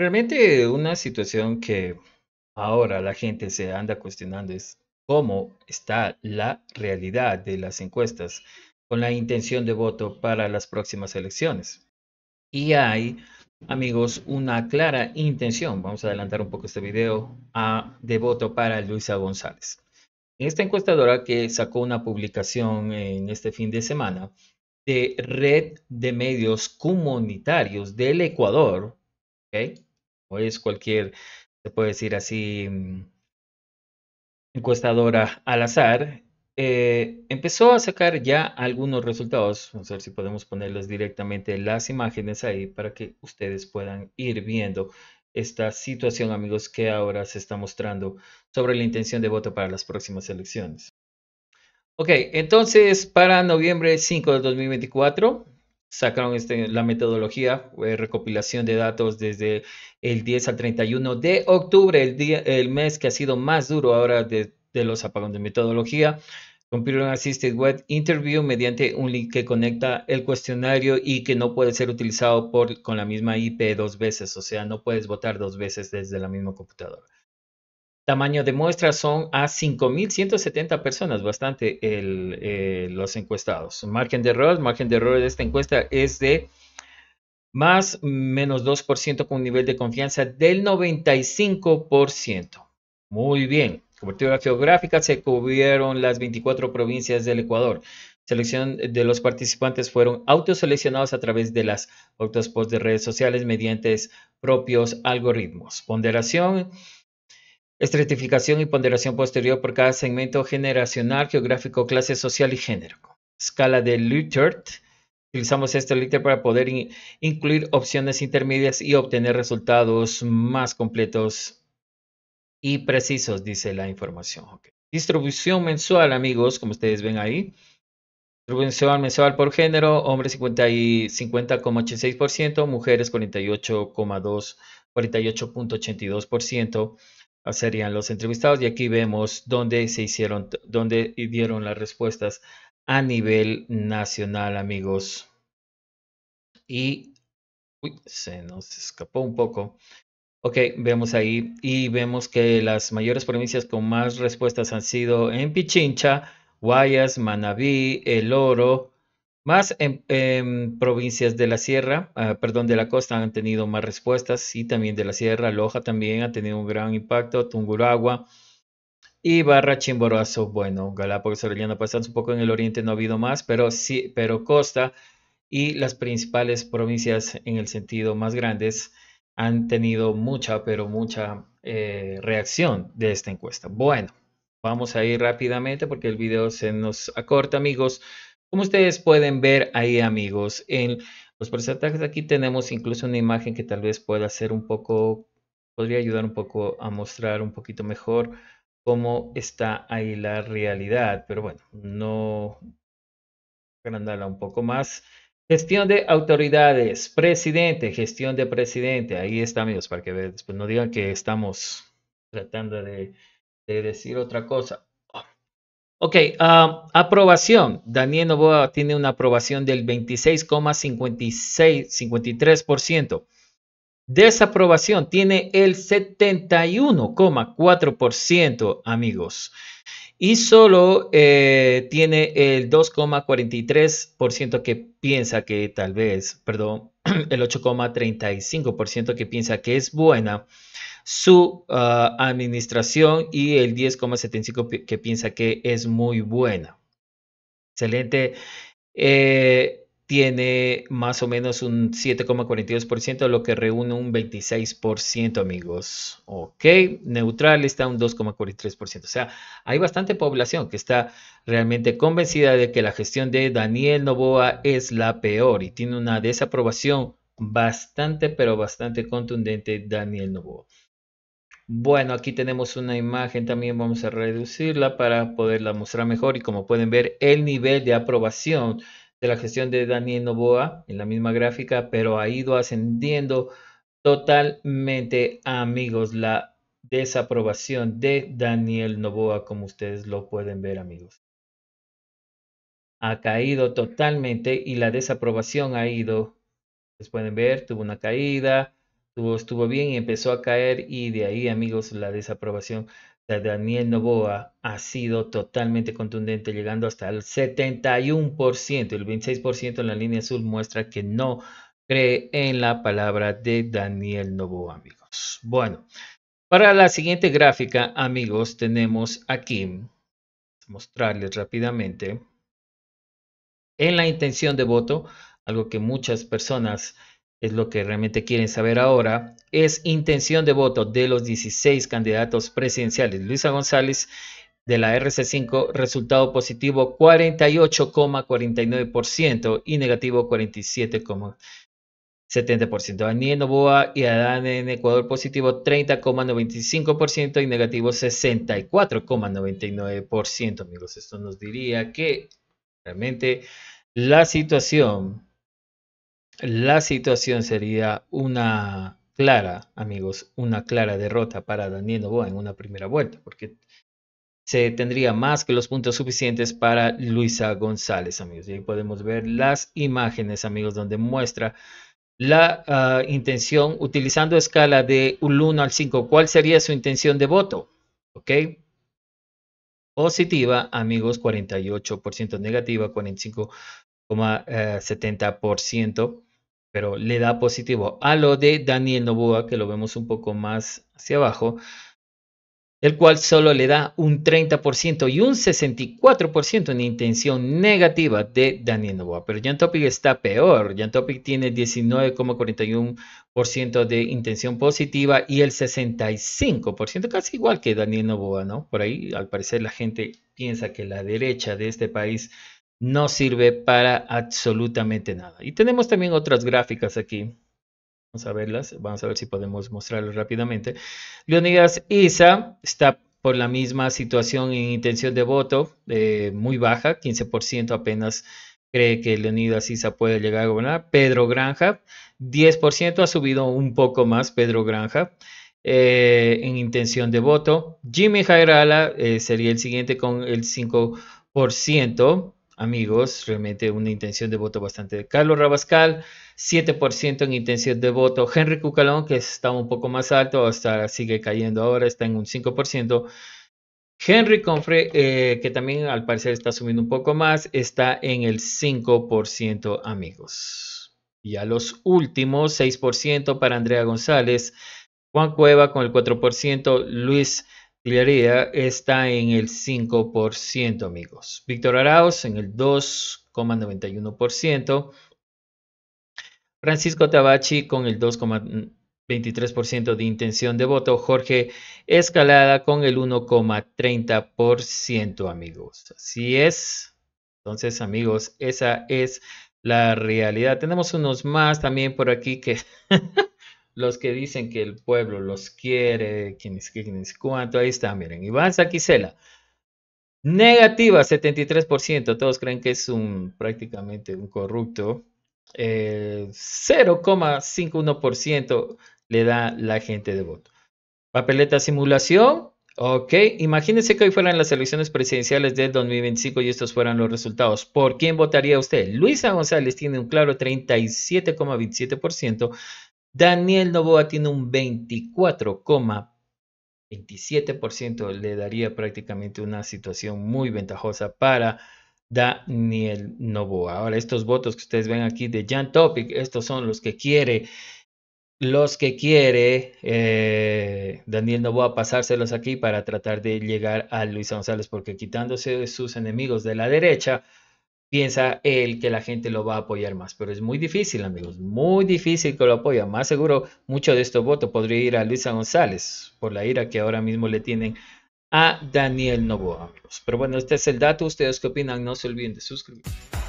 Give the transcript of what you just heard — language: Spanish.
Realmente una situación que ahora la gente se anda cuestionando es cómo está la realidad de las encuestas con la intención de voto para las próximas elecciones. Y hay, amigos, una clara intención, vamos a adelantar un poco este video, a, de voto para Luisa González. Esta encuestadora que sacó una publicación en este fin de semana de Red de Medios Comunitarios del Ecuador, o es pues, cualquier, se puede decir así, mm, encuestadora al azar, eh, empezó a sacar ya algunos resultados. Vamos a ver si podemos ponerles directamente las imágenes ahí para que ustedes puedan ir viendo esta situación, amigos, que ahora se está mostrando sobre la intención de voto para las próximas elecciones. Ok, entonces para noviembre 5 de 2024, sacaron este, la metodología, de eh, recopilación de datos desde el 10 al 31 de octubre, el, el mes que ha sido más duro ahora de, los apagones de metodología. un Assisted Web Interview mediante un link que conecta el cuestionario y que no puede ser utilizado por, con la misma IP dos veces, o sea, no puedes votar dos veces desde la misma computadora. Tamaño de muestra son a 5.170 personas, bastante eh, los encuestados. Margen de error, margen de error de esta encuesta es de más menos 2% con un nivel de confianza del 95%. Muy bien. Cobertura geográfica, se cubrieron las 24 provincias del Ecuador. Selección de los participantes fueron autoseleccionados a través de las autos post de redes sociales mediante propios algoritmos. Ponderación Estratificación y ponderación posterior por cada segmento generacional, geográfico, clase social y género. Escala de Lutert. Utilizamos este Luthert para poder incluir opciones intermedias y obtener resultados más completos y precisos, dice la información. Distribución mensual, amigos, como ustedes ven ahí. Distribución mensual por género, hombres 50,86%, mujeres 48,2%, 48.82%. Ah, serían los entrevistados y aquí vemos dónde se hicieron, dónde dieron las respuestas a nivel nacional, amigos. Y se nos escapó un poco. Ok, vemos ahí y vemos que las mayores provincias con más respuestas han sido en Pichincha, Guayas, Manabí, El Oro, más en, provincias de la sierra, ah, perdón, de la costa han tenido más respuestas y también de la sierra. Loja también ha tenido un gran impacto, Tunguragua y Barra Chimborazo. Bueno, Galápagos, Orellana, pasamos pues, un poco en el oriente no ha habido más, pero sí, pero costa y las principales provincias en el sentido más grandes han tenido mucha, pero mucha eh, reacción de esta encuesta. Bueno, vamos a ir rápidamente porque el video se nos acorta, amigos. Como ustedes pueden ver ahí, amigos, en los porcentajes aquí tenemos incluso una imagen que tal vez pueda ser un poco, podría ayudar un poco a mostrar un poquito mejor cómo está ahí la realidad. Pero bueno, no agrandarla un poco más. Gestión de autoridades, presidente, gestión de presidente. Ahí está, amigos, para que después no digan que estamos tratando de decir otra cosa. Ok, ah, aprobación. Daniel Novoa tiene una aprobación del 26,53%. Desaprobación tiene el 71,4%, amigos. Y solo eh, tiene el 2,43% que piensa que tal vez, perdón, el 8,35% que piensa que es buena su ah, administración y el 10,75 que piensa que es muy buena. Excelente. Eh, tiene más o menos un 7,42%, lo que reúne un 26%, amigos. Ok, neutral está un 2,43%. O sea, hay bastante población que está realmente convencida de que la gestión de Daniel Novoa es la peor y tiene una desaprobación bastante, pero bastante contundente Daniel Novoa. Bueno, aquí tenemos una imagen, también vamos a reducirla para poderla mostrar mejor y como pueden ver el nivel de aprobación de la gestión de Daniel Novoa en la misma gráfica, pero ha ido ascendiendo totalmente, amigos, la desaprobación de Daniel Novoa, como ustedes lo pueden ver, amigos. Ha caído totalmente y la desaprobación ha ido, ustedes pueden ver, tuvo una caída, estuvo, bien y empezó a caer y de ahí, amigos, la desaprobación de Daniel Novoa ha sido totalmente contundente, llegando hasta el 71%. El 26% en la línea azul muestra que no cree en la palabra de Daniel Novoa, amigos. Bueno, para la siguiente gráfica, amigos, tenemos aquí, mostrarles rápidamente, en la intención de voto, algo que muchas personas es lo que realmente quieren saber ahora, es intención de voto de los 16 candidatos presidenciales. Luisa González de la RC5, resultado positivo 48,49% y negativo 47,70%. Daniel Novoa y Adán en Ecuador positivo 30,95% y negativo 64,99%. Amigos, esto nos diría que realmente la situación la situación sería una clara, amigos, una clara derrota para Daniel Novoa en una primera vuelta, porque se tendría más que los puntos suficientes para Luisa González, amigos. Y ahí podemos ver las imágenes, amigos, donde muestra la ah, intención, utilizando escala de un 1 al 5, ¿cuál sería su intención de voto? ¿Ok? Positiva, amigos, 48%, negativa, 45,70% pero le da positivo. A lo de Daniel Novoa, que lo vemos un poco más hacia abajo, el cual solo le da un 30% y un 64% en intención negativa de Daniel Novoa. Pero Jantopic está peor. Jan Topic tiene 19,41% de intención positiva y el 65%, casi igual que Daniel Novoa, ¿no? Por ahí, al parecer, la gente piensa que la derecha de este país no sirve para absolutamente nada. Y tenemos también otras gráficas aquí. Vamos a verlas, vamos a ver si podemos mostrarlas rápidamente. Leonidas Isa está por la misma situación en intención de voto, eh, muy baja, 15% apenas cree que Leonidas Isa puede llegar a gobernar. Pedro Granja, 10%, ha subido un poco más Pedro Granja. Eh, en intención de voto. Jimmy Jairala eh, sería el siguiente con el 5% amigos, realmente una intención de voto bastante. de Carlos Rabascal, 7% en intención de voto. Henry Cucalón, que está un poco más alto, hasta sigue cayendo ahora, está en un 5%. Henry Confre, eh, que también al parecer está subiendo un poco más, está en el 5%, amigos. Y a los últimos, 6% para Andrea González, Juan Cueva con el 4%, Luis Claridad está en el 5%, amigos. Víctor Arauz en el 2,91%. Francisco Tabachi con el 2,23% de intención de voto. Jorge Escalada con el 1,30%, amigos. Así es. Entonces, amigos, esa es la realidad. Tenemos unos más también por aquí que los que dicen que el pueblo los quiere, quienes, quiénes, cuánto, ahí está, miren, Iván Saquicela, negativa 73%, todos creen que es un prácticamente un corrupto, 0,51% eh, le da la gente de voto. Papeleta simulación, ok, imagínense que hoy fueran las elecciones presidenciales del 2025 y estos fueran los resultados. ¿Por quién votaría usted? Luisa González tiene un claro 37,27%. Daniel Novoa tiene un 24,27%. Le daría prácticamente una situación muy ventajosa para Daniel Novoa. Ahora, estos votos que ustedes ven aquí de Jan Topic, estos son los que quiere los que quiere eh, Daniel Novoa pasárselos aquí para tratar de llegar a Luis González, porque quitándose de sus enemigos de la derecha, piensa él que la gente lo va a apoyar más. Pero es muy difícil, amigos, muy difícil que lo apoya. Más seguro, mucho de estos votos podría ir a Luisa González por la ira que ahora mismo le tienen a Daniel Novoa, Pero bueno, este es el dato. ¿Ustedes qué opinan? No se olviden de suscribirse.